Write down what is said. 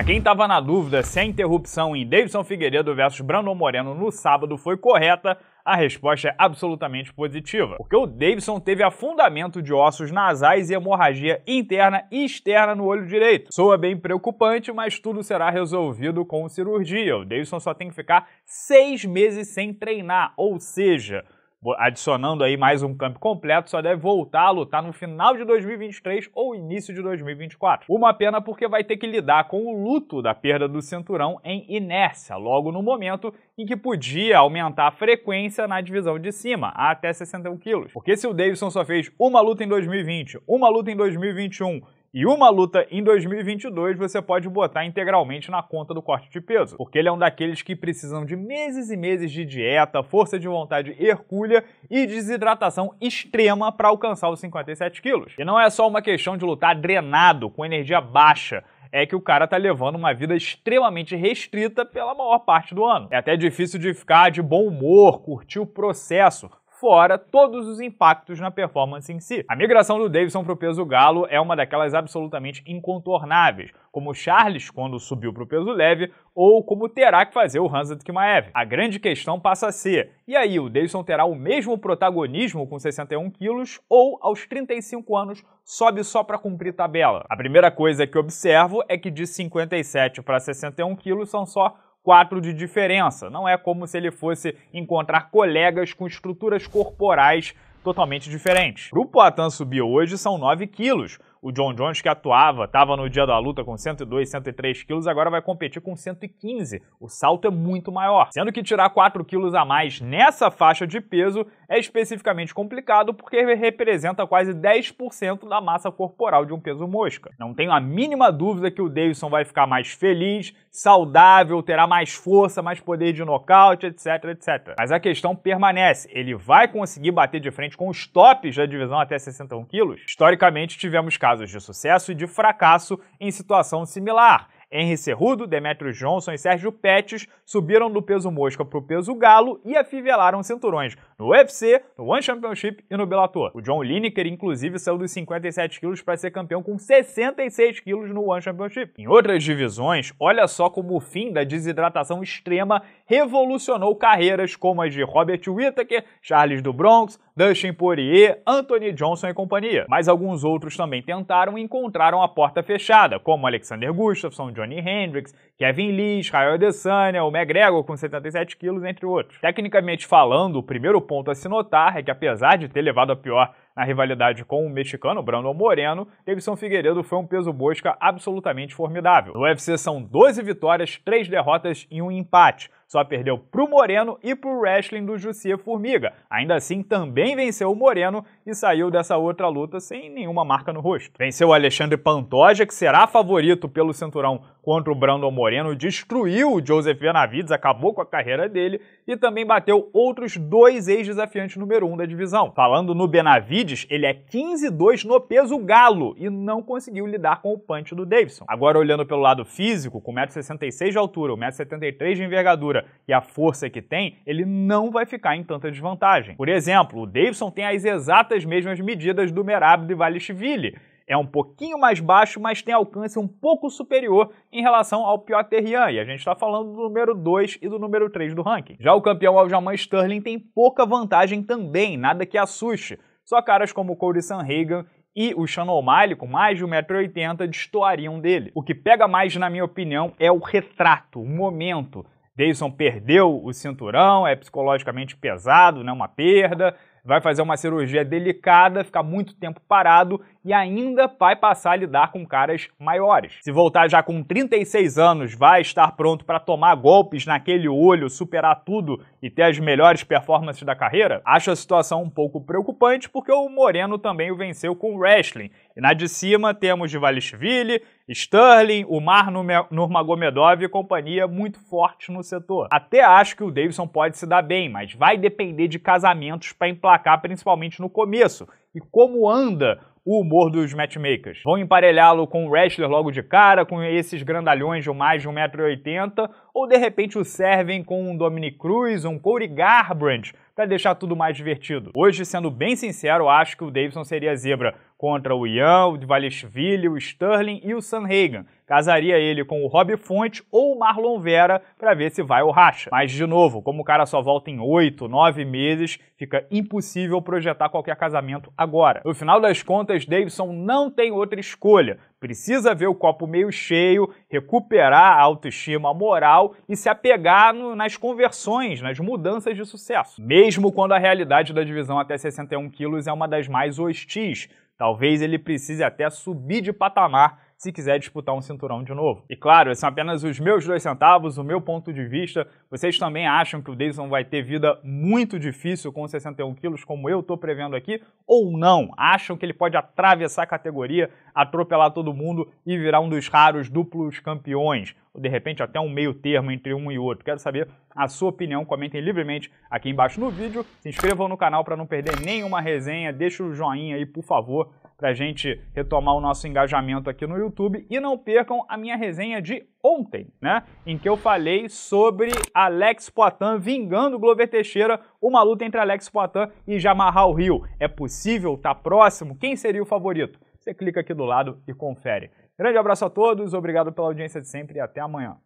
Para quem estava na dúvida se a interrupção em Davidson Figueiredo versus Brandon Moreno no sábado foi correta, a resposta é absolutamente positiva, porque o Davidson teve afundamento de ossos nasais e hemorragia interna e externa no olho direito. Soa bem preocupante, mas tudo será resolvido com cirurgia. O Davidson só tem que ficar seis meses sem treinar, ou seja, adicionando aí mais um campo completo, só deve voltar a lutar no final de 2023 ou início de 2024. Uma pena porque vai ter que lidar com o luto da perda do cinturão em inércia, logo no momento em que podia aumentar a frequência na divisão de cima, até 61 quilos. Porque se o Davidson só fez uma luta em 2020, uma luta em 2021 e uma luta em 2022 você pode botar integralmente na conta do corte de peso, porque ele é um daqueles que precisam de meses e meses de dieta, força de vontade hercúlea e desidratação extrema para alcançar os 57 quilos. E não é só uma questão de lutar drenado, com energia baixa é que o cara tá levando uma vida extremamente restrita pela maior parte do ano. É até difícil de ficar de bom humor, curtir o processo, fora todos os impactos na performance em si. A migração do Davidson para o peso galo é uma daquelas absolutamente incontornáveis, como Charles quando subiu para o peso leve ou como terá que fazer o Hansat Kimaev. A grande questão passa a ser, e aí o Davidson terá o mesmo protagonismo com 61 quilos ou aos 35 anos sobe só para cumprir tabela? A primeira coisa que observo é que de 57 para 61 quilos são só 4 de diferença. Não é como se ele fosse encontrar colegas com estruturas corporais totalmente diferentes. Para o Poitin subir hoje são 9 quilos, o John Jones, que atuava, estava no dia da luta com 102, 103 quilos, agora vai competir com 115. O salto é muito maior. Sendo que tirar 4 quilos a mais nessa faixa de peso é especificamente complicado porque representa quase 10% da massa corporal de um peso mosca. Não tenho a mínima dúvida que o Davidson vai ficar mais feliz, saudável, terá mais força, mais poder de nocaute, etc, etc. Mas a questão permanece. Ele vai conseguir bater de frente com os tops da divisão até 61 quilos? Historicamente, tivemos casos casos de sucesso e de fracasso em situação similar. Henry Cerrudo, Demetrio Johnson e Sérgio Pettis subiram do peso mosca para o peso galo e afivelaram cinturões no UFC, no One Championship e no Bellator. O John Lineker, inclusive, saiu dos 57 quilos para ser campeão com 66 quilos no One Championship. Em outras divisões, olha só como o fim da desidratação extrema revolucionou carreiras como as de Robert Whittaker, Charles do Bronx, Dustin Poirier, Anthony Johnson e companhia. Mas alguns outros também tentaram e encontraram a porta fechada, como Alexander Gustafsson, Johnny Hendricks, Kevin Lee, Israel Adesanya, o McGregor com 77 quilos, entre outros. Tecnicamente falando, o primeiro ponto a se notar é que apesar de ter levado a pior na rivalidade com o mexicano Brandon Moreno, Davidson Figueiredo foi um peso mosca absolutamente formidável. No UFC são 12 vitórias, 3 derrotas e um empate. Só perdeu pro Moreno e pro wrestling do Jussier Formiga. Ainda assim, também venceu o Moreno e saiu dessa outra luta sem nenhuma marca no rosto. Venceu o Alexandre Pantoja, que será favorito pelo cinturão contra o Brandon Moreno, destruiu o Joseph Benavides, acabou com a carreira dele e também bateu outros dois ex-desafiantes número 1 um da divisão. Falando no Benavides, Alcibiades, ele é 15-2 no peso galo e não conseguiu lidar com o punch do Davidson. Agora, olhando pelo lado físico, com 1,66m de altura, 1,73m de envergadura e a força que tem, ele não vai ficar em tanta desvantagem. Por exemplo, o Davidson tem as exatas mesmas medidas do Merab de Valishvili, é um pouquinho mais baixo, mas tem alcance um pouco superior em relação ao Piotr Jan, e a gente está falando do número 2 e do número 3 do ranking. Já o campeão Aljamain Sterling tem pouca vantagem também, nada que assuste, só caras como Corey Reagan e o Shannon O'Malley, com mais de 1,80m, destoariam dele. O que pega mais, na minha opinião, é o retrato, o momento. Dayson perdeu o cinturão, é psicologicamente pesado, né, uma perda, vai fazer uma cirurgia delicada, ficar muito tempo parado e ainda vai passar a lidar com caras maiores. Se voltar já com 36 anos, vai estar pronto para tomar golpes naquele olho, superar tudo e ter as melhores performances da carreira? Acho a situação um pouco preocupante porque o Moreno também o venceu com o wrestling. E na de cima temos Divalishvili, Sterling, o Mar Nurmagomedov e companhia muito forte no setor. Até acho que o Davidson pode se dar bem, mas vai depender de casamentos para emplacar, principalmente no começo. E como anda o humor dos matchmakers. Vão emparelhá-lo com o wrestler logo de cara, com esses grandalhões de mais de 1,80m, ou de repente o servem com um Dominic Cruz, um Cody Garbrandt, para deixar tudo mais divertido. Hoje, sendo bem sincero, acho que o Davidson seria zebra contra o Ian, o Valishvili, o Sterling e o Sam Hagan. Casaria ele com o Rob Fonte ou o Marlon Vera para ver se vai o racha. Mas, de novo, como o cara só volta em 8, 9 meses, fica impossível projetar qualquer casamento agora. No final das contas, Davidson não tem outra escolha. Precisa ver o copo meio cheio, recuperar a autoestima moral e se apegar no, nas conversões, nas mudanças de sucesso. Mesmo quando a realidade da divisão até 61 quilos é uma das mais hostis, talvez ele precise até subir de patamar se quiser disputar um cinturão de novo. E claro, são apenas os meus dois centavos, o meu ponto de vista. Vocês também acham que o Dayson vai ter vida muito difícil com 61 quilos, como eu estou prevendo aqui, ou não? Acham que ele pode atravessar a categoria, atropelar todo mundo e virar um dos raros duplos campeões? Ou de repente até um meio termo entre um e outro? Quero saber a sua opinião, comentem livremente aqui embaixo no vídeo. Se inscrevam no canal para não perder nenhuma resenha, Deixe o joinha aí, por favor para a gente retomar o nosso engajamento aqui no YouTube. E não percam a minha resenha de ontem, né? Em que eu falei sobre Alex Poitin vingando o Glover Teixeira, uma luta entre Alex Poitin e Jamarral Rio. É possível? Tá próximo? Quem seria o favorito? Você clica aqui do lado e confere. Grande abraço a todos, obrigado pela audiência de sempre e até amanhã.